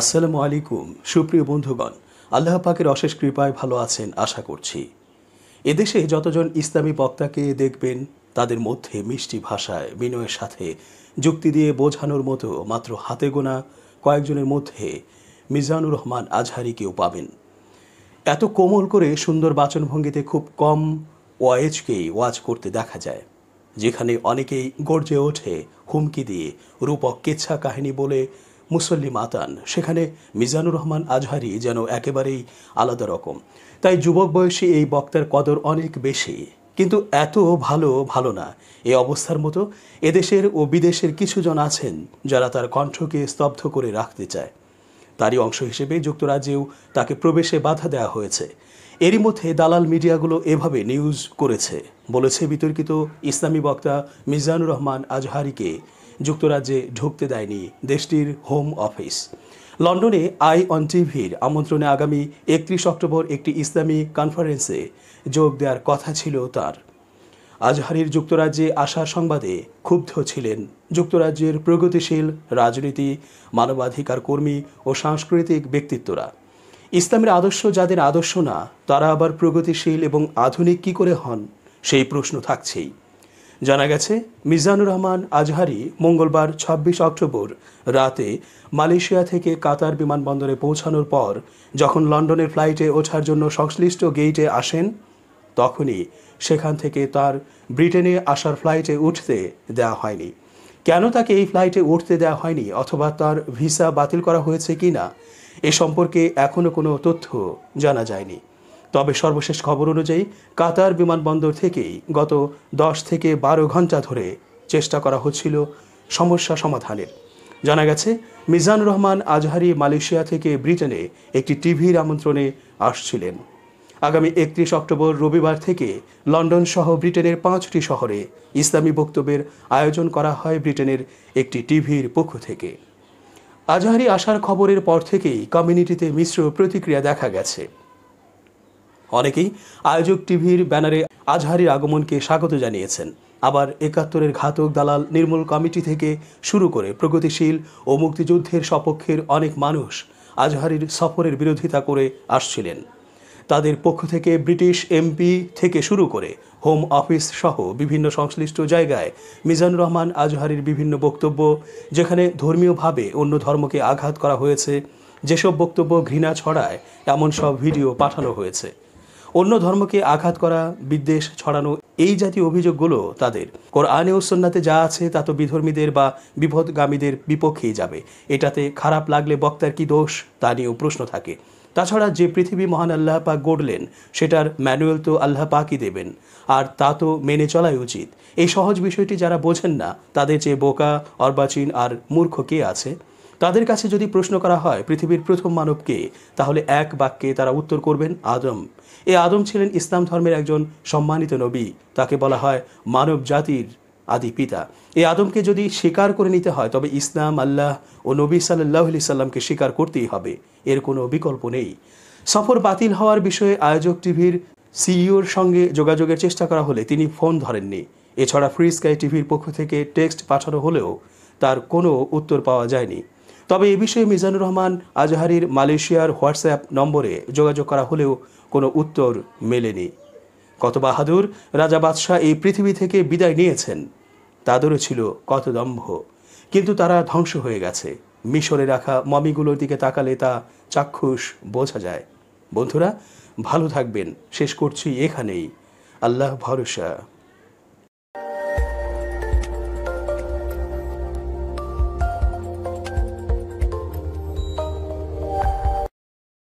আসসালামু আলাইকুম সুপ্রিয় বন্ধুগণ আল্লাহ পাকের অশেষ কৃপায় ভালো আছেন আশা করছি এদেশে যতজন ইসলামী বক্তাকে দেখবেন তাদের মধ্যে মিষ্টি ভাষায় বিনয়ের সাথে যুক্তি দিয়ে বোঝানোর মতো মাত্র হাতে গোনা কয়েকজনের মধ্যে মিজানুর রহমান আজহারিকেও পাবেন এত কোমল করে সুন্দর বাচনভঙ্গিতে খুব কম ওয়াজকেই ওয়াজ করতে দেখা যায় যেখানে অনেকেই গর্জে ওঠে হুমকি দিয়ে রূপক কেচ্ছা কাহিনী বলে মুসল্লি মাতান সেখানে মিজানুর রহমান আজহারি যেন একেবারেই আলাদা রকম তাই যুবক বয়সী এই বক্তার কদর অনেক বেশি কিন্তু এত ভালো ভালো না এ অবস্থার মতো এদেশের ও বিদেশের কিছুজন আছেন যারা তার কণ্ঠকে স্তব্ধ করে রাখতে চায় তারই অংশ হিসেবে যুক্তরাজ্যেও তাকে প্রবেশে বাধা দেওয়া হয়েছে এরই মধ্যে দালাল মিডিয়াগুলো এভাবে নিউজ করেছে বলেছে বিতর্কিত ইসলামী বক্তা মিজানুর রহমান আজহারিকে যুক্তরাজ্যে ঢুকতে দেয়নি দেশটির হোম অফিস লন্ডনে আই অন টিভির আমন্ত্রণে আগামী একত্রিশ অক্টোবর একটি ইসলামী কনফারেন্সে যোগ দেওয়ার কথা ছিল তার আজহারির যুক্তরাজ্যে আসার সংবাদে ক্ষুব্ধ ছিলেন যুক্তরাজ্যের প্রগতিশীল রাজনীতি মানবাধিকার কর্মী ও সাংস্কৃতিক ব্যক্তিত্বরা ইসলামের আদর্শ যাদের আদর্শ না তারা আবার প্রগতিশীল এবং আধুনিক কি করে হন সেই প্রশ্ন থাকছেই জানা গেছে মিজানুর রহমান আজহারি মঙ্গলবার ২৬ অক্টোবর রাতে মালয়েশিয়া থেকে কাতার বিমানবন্দরে পৌঁছানোর পর যখন লন্ডনের ফ্লাইটে ওঠার জন্য সংশ্লিষ্ট গেইটে আসেন তখনই সেখান থেকে তার ব্রিটেনে আসার ফ্লাইটে উঠতে দেওয়া হয়নি কেন তাকে এই ফ্লাইটে উঠতে দেওয়া হয়নি অথবা তার ভিসা বাতিল করা হয়েছে কি না এ সম্পর্কে এখনও কোনো তথ্য জানা যায়নি তবে সর্বশেষ খবর অনুযায়ী কাতার বিমানবন্দর থেকেই গত দশ থেকে বারো ঘন্টা ধরে চেষ্টা করা হচ্ছিল সমস্যা সমাধানের জানা গেছে মিজান রহমান আজহারি মালয়েশিয়া থেকে ব্রিটেনে একটি টিভির আমন্ত্রণে আসছিলেন আগামী একত্রিশ অক্টোবর রবিবার থেকে লন্ডন সহ ব্রিটেনের পাঁচটি শহরে ইসলামী বক্তব্যের আয়োজন করা হয় ব্রিটেনের একটি টিভির পক্ষ থেকে আজহারি আসার খবরের পর থেকেই কমিউনিটিতে মিশ্র প্রতিক্রিয়া দেখা গেছে অনেকেই আয়োজক টিভির ব্যানারে আজহারির আগমনকে স্বাগত জানিয়েছেন আবার একাত্তরের ঘাতক দালাল নির্মূল কমিটি থেকে শুরু করে প্রগতিশীল ও মুক্তিযুদ্ধের সপক্ষের অনেক মানুষ আজহারির সফরের বিরোধিতা করে আসছিলেন তাদের পক্ষ থেকে ব্রিটিশ এমপি থেকে শুরু করে হোম অফিস সহ বিভিন্ন সংশ্লিষ্ট জায়গায় মিজানুর রহমান আজহারির বিভিন্ন বক্তব্য যেখানে ধর্মীয়ভাবে অন্য ধর্মকে আঘাত করা হয়েছে যেসব বক্তব্য ঘৃণা ছড়ায় এমন সব ভিডিও পাঠানো হয়েছে অন্য ধর্মকে আঘাত করা বিদ্বেষ ছড়ানো এই জাতীয় অভিযোগগুলো তাদের কোর আনে সন্নাতে যা আছে তা তো বিধর্মীদের বা বিপদগামীদের বিপক্ষেই যাবে এটাতে খারাপ লাগলে বক্তার কি দোষ তা নিয়েও প্রশ্ন থাকে তাছাড়া যে পৃথিবী মহান আল্লাহ পাক গড়লেন সেটার ম্যানুয়াল তো আল্লাহ পাকই দেবেন আর তা তো মেনে চলাই উচিত এই সহজ বিষয়টি যারা বোঝেন না তাদের চেয়ে বোকা অর্বাচীন আর মূর্খ কে আছে তাদের কাছে যদি প্রশ্ন করা হয় পৃথিবীর প্রথম মানবকে তাহলে এক বাক্যে তারা উত্তর করবেন আদম এ আদম ছিলেন ইসলাম ধর্মের একজন সম্মানিত নবী তাকে বলা হয় মানব জাতির আদি পিতা এই আদমকে যদি স্বীকার করে নিতে হয় তবে ইসলাম আল্লাহ ও নবী সাল্লাহ আলি সাল্লামকে স্বীকার করতেই হবে এর কোনো বিকল্প নেই সফর বাতিল হওয়ার বিষয়ে আয়োজক টিভির সিইওর সঙ্গে যোগাযোগের চেষ্টা করা হলে তিনি ফোন ধরেননি এছাড়া ফ্রি স্কাই টিভির পক্ষ থেকে টেক্সট পাঠানো হলেও তার কোনো উত্তর পাওয়া যায়নি তবে এ বিষয়ে মিজানুর রহমান আজহারির মালয়েশিয়ার হোয়াটসঅ্যাপ নম্বরে যোগাযোগ করা হলেও কোনো উত্তর মেলেনি কত বাহাদুর রাজা বাদশাহ এই পৃথিবী থেকে বিদায় নিয়েছেন তাদেরও ছিল কত দম্ভ কিন্তু তারা ধ্বংস হয়ে গেছে মিশরে রাখা মমিগুলোর দিকে তাকালে তা চাক্ষুষ বোঝা যায় বন্ধুরা ভালো থাকবেন শেষ করছি এখানেই আল্লাহ ভরসা